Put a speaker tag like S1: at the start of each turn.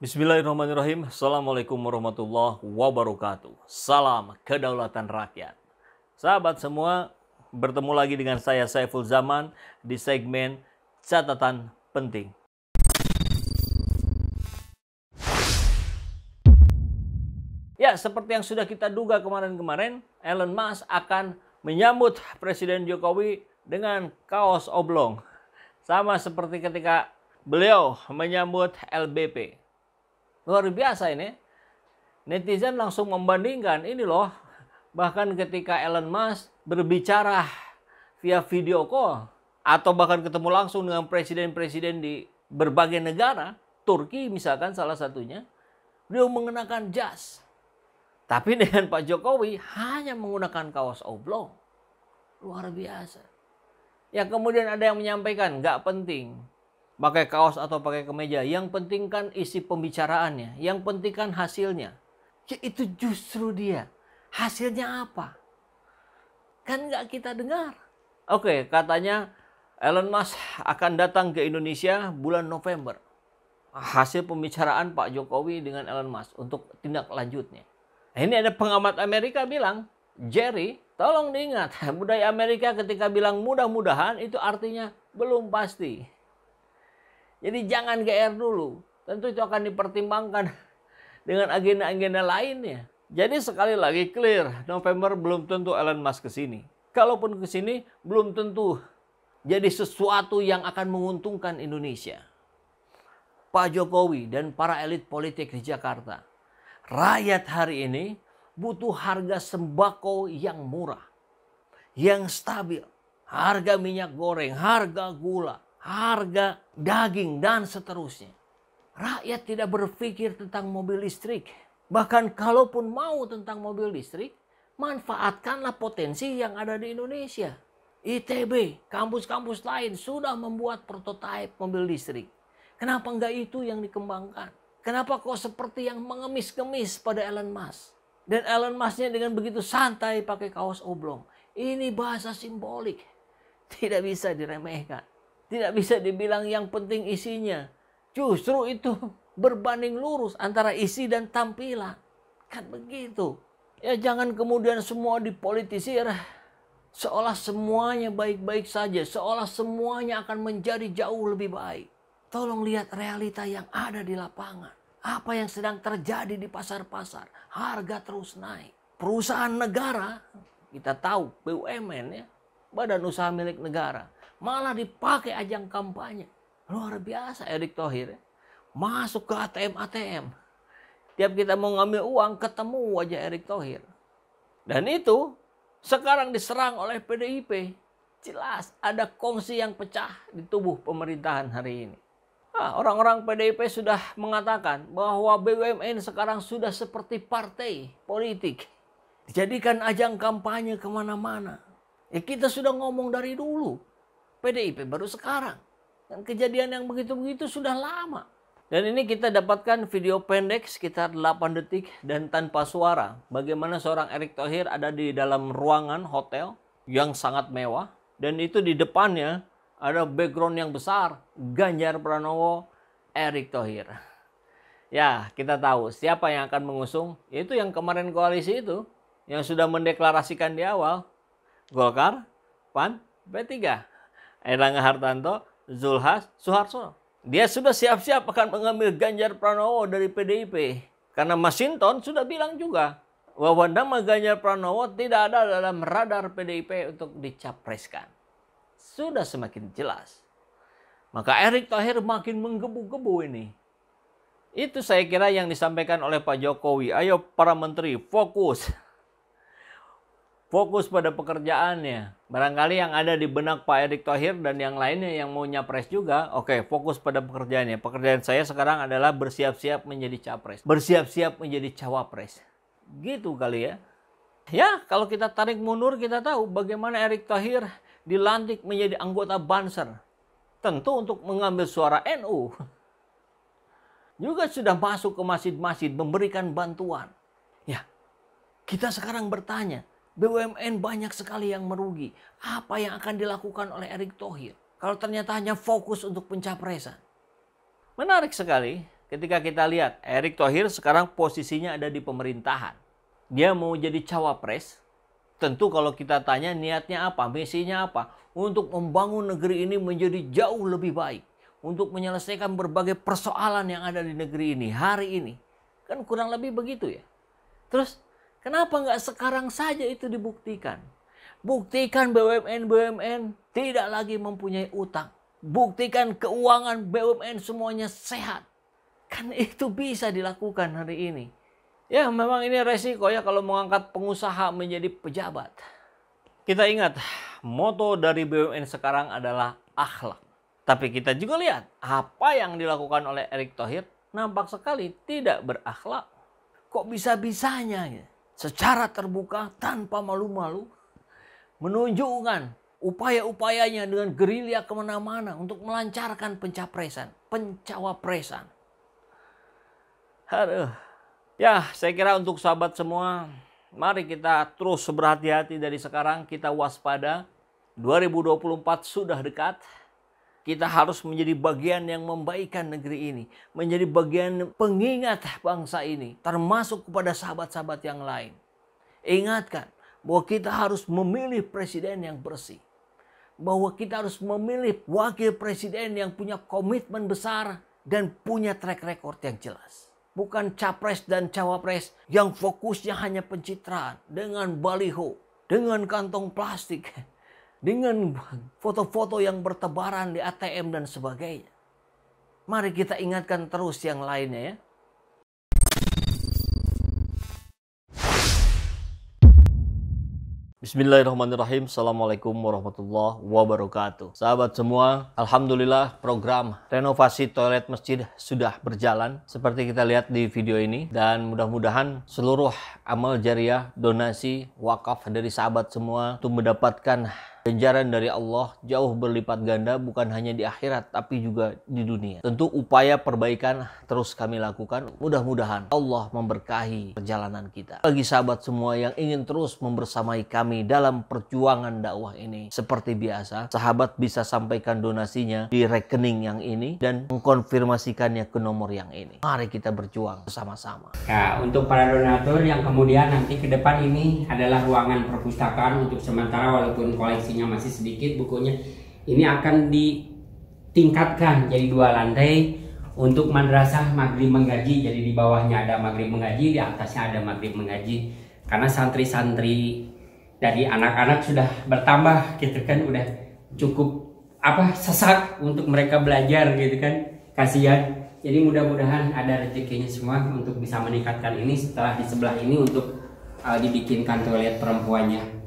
S1: Bismillahirrahmanirrahim. Assalamualaikum warahmatullahi wabarakatuh. Salam kedaulatan rakyat. Sahabat semua, bertemu lagi dengan saya Saiful Zaman di segmen Catatan Penting. Ya, seperti yang sudah kita duga kemarin-kemarin, Elon Musk akan menyambut Presiden Jokowi dengan kaos oblong. Sama seperti ketika beliau menyambut LBP Luar biasa ini. Netizen langsung membandingkan ini loh. Bahkan ketika Elon Musk berbicara via video call atau bahkan ketemu langsung dengan presiden-presiden di berbagai negara, Turki misalkan salah satunya, beliau mengenakan jas. Tapi dengan Pak Jokowi hanya menggunakan kaos oblong. Luar biasa. Ya kemudian ada yang menyampaikan, nggak penting pakai kaos atau pakai kemeja. Yang penting kan isi pembicaraannya, yang penting kan hasilnya. Ya itu justru dia. Hasilnya apa? Kan nggak kita dengar. Oke, katanya Elon Musk akan datang ke Indonesia bulan November. Hasil pembicaraan Pak Jokowi dengan Elon Musk untuk tindak lanjutnya. Nah, ini ada pengamat Amerika bilang, Jerry, tolong diingat, budaya Amerika ketika bilang mudah-mudahan itu artinya belum pasti. Jadi jangan GR dulu. Tentu itu akan dipertimbangkan dengan agenda-agenda lainnya. Jadi sekali lagi clear, November belum tentu Elon Musk ke sini. Kalaupun ke sini belum tentu jadi sesuatu yang akan menguntungkan Indonesia. Pak Jokowi dan para elit politik di Jakarta. Rakyat hari ini butuh harga sembako yang murah, yang stabil, harga minyak goreng, harga gula, harga daging, dan seterusnya. Rakyat tidak berpikir tentang mobil listrik. Bahkan kalaupun mau tentang mobil listrik, manfaatkanlah potensi yang ada di Indonesia. ITB, kampus-kampus lain sudah membuat prototipe mobil listrik. Kenapa enggak itu yang dikembangkan? Kenapa kok seperti yang mengemis-kemis pada Elon Musk? Dan Elon Musknya dengan begitu santai pakai kaos oblong. Ini bahasa simbolik. Tidak bisa diremehkan. Tidak bisa dibilang yang penting isinya. Justru itu berbanding lurus antara isi dan tampilan. Kan begitu. Ya jangan kemudian semua dipolitisir. Seolah semuanya baik-baik saja. Seolah semuanya akan menjadi jauh lebih baik. Tolong lihat realita yang ada di lapangan. Apa yang sedang terjadi di pasar-pasar. Harga terus naik. Perusahaan negara, kita tahu BUMN ya, badan usaha milik negara malah dipakai ajang kampanye. Luar biasa Erick Thohir. Ya. Masuk ke ATM-ATM. Tiap kita mau ngambil uang, ketemu wajah Erick Thohir. Dan itu sekarang diserang oleh PDIP. Jelas ada kongsi yang pecah di tubuh pemerintahan hari ini. orang ah, orang-orang PDIP sudah mengatakan bahwa BUMN sekarang sudah seperti partai politik. Dijadikan ajang kampanye kemana-mana. Ya kita sudah ngomong dari dulu PDIP baru sekarang. Dan kejadian yang begitu-begitu sudah lama. Dan ini kita dapatkan video pendek sekitar 8 detik dan tanpa suara. Bagaimana seorang Erick Thohir ada di dalam ruangan hotel yang sangat mewah. Dan itu di depannya ada background yang besar. Ganjar Pranowo, Erick Thohir. Ya, kita tahu siapa yang akan mengusung. Itu yang kemarin koalisi itu. Yang sudah mendeklarasikan di awal. Golkar, PAN, P3. Erlangga Hartanto, Zulhas Soeharto, Dia sudah siap-siap akan mengambil Ganjar Pranowo dari PDIP. Karena Masinton sudah bilang juga bahwa nama Ganjar Pranowo tidak ada dalam radar PDIP untuk dicapreskan. Sudah semakin jelas. Maka Erick Thohir makin menggebu-gebu ini. Itu saya kira yang disampaikan oleh Pak Jokowi. Ayo para menteri fokus fokus pada pekerjaannya. Barangkali yang ada di benak Pak Erick Thohir dan yang lainnya yang mau nyapres juga, oke, okay, fokus pada pekerjaannya. Pekerjaan saya sekarang adalah bersiap-siap menjadi capres, bersiap-siap menjadi cawapres. Gitu kali ya. Ya, kalau kita tarik mundur kita tahu bagaimana Erick Thohir dilantik menjadi anggota Banser. Tentu untuk mengambil suara NU. Juga sudah masuk ke masjid-masjid memberikan bantuan. Ya, kita sekarang bertanya, BUMN banyak sekali yang merugi. Apa yang akan dilakukan oleh Erick Thohir kalau ternyata hanya fokus untuk pencapresan? Menarik sekali ketika kita lihat Erick Thohir sekarang posisinya ada di pemerintahan. Dia mau jadi cawapres. Tentu kalau kita tanya niatnya apa, misinya apa? Untuk membangun negeri ini menjadi jauh lebih baik. Untuk menyelesaikan berbagai persoalan yang ada di negeri ini hari ini. Kan kurang lebih begitu ya. Terus Kenapa nggak sekarang saja itu dibuktikan? Buktikan BUMN-BUMN tidak lagi mempunyai utang. Buktikan keuangan BUMN semuanya sehat. Kan itu bisa dilakukan hari ini. Ya memang ini resiko ya kalau mengangkat pengusaha menjadi pejabat. Kita ingat moto dari BUMN sekarang adalah akhlak. Tapi kita juga lihat apa yang dilakukan oleh Erick Thohir nampak sekali tidak berakhlak. Kok bisa-bisanya ya? secara terbuka tanpa malu-malu menunjukkan upaya-upayanya dengan gerilya kemana-mana untuk melancarkan pencapresan, pencawapresan. Aduh. Ya, saya kira untuk sahabat semua, mari kita terus berhati-hati dari sekarang, kita waspada. 2024 sudah dekat. Kita harus menjadi bagian yang membaikan negeri ini, menjadi bagian pengingat bangsa ini, termasuk kepada sahabat-sahabat yang lain. Ingatkan bahwa kita harus memilih presiden yang bersih, bahwa kita harus memilih wakil presiden yang punya komitmen besar dan punya track record yang jelas. Bukan capres dan cawapres yang fokusnya hanya pencitraan dengan baliho, dengan kantong plastik, dengan foto-foto yang bertebaran di ATM dan sebagainya. Mari kita ingatkan terus yang lainnya ya. Bismillahirrahmanirrahim. Assalamualaikum warahmatullahi wabarakatuh. Sahabat semua, Alhamdulillah program renovasi toilet masjid sudah berjalan seperti kita lihat di video ini. Dan mudah-mudahan seluruh amal jariah, donasi, wakaf dari sahabat semua itu mendapatkan Ganjaran dari Allah jauh berlipat ganda bukan hanya di akhirat tapi juga di dunia. Tentu upaya perbaikan terus kami lakukan. Mudah-mudahan Allah memberkahi perjalanan kita. Bagi sahabat semua yang ingin terus membersamai kami dalam perjuangan dakwah ini. Seperti biasa, sahabat bisa sampaikan donasinya di rekening yang ini dan mengkonfirmasikannya ke nomor yang ini. Mari kita berjuang bersama-sama. Nah, untuk para donatur yang kemudian nanti ke depan ini adalah ruangan perpustakaan untuk sementara walaupun koleksi koleksinya masih sedikit bukunya ini akan ditingkatkan jadi dua lantai untuk madrasah maghrib mengaji jadi di bawahnya ada maghrib mengaji di atasnya ada maghrib mengaji karena santri-santri dari anak-anak sudah bertambah gitu kan udah cukup apa sesak untuk mereka belajar gitu kan kasihan jadi mudah-mudahan ada rezekinya semua untuk bisa meningkatkan ini setelah di sebelah ini untuk uh, dibikinkan toilet perempuannya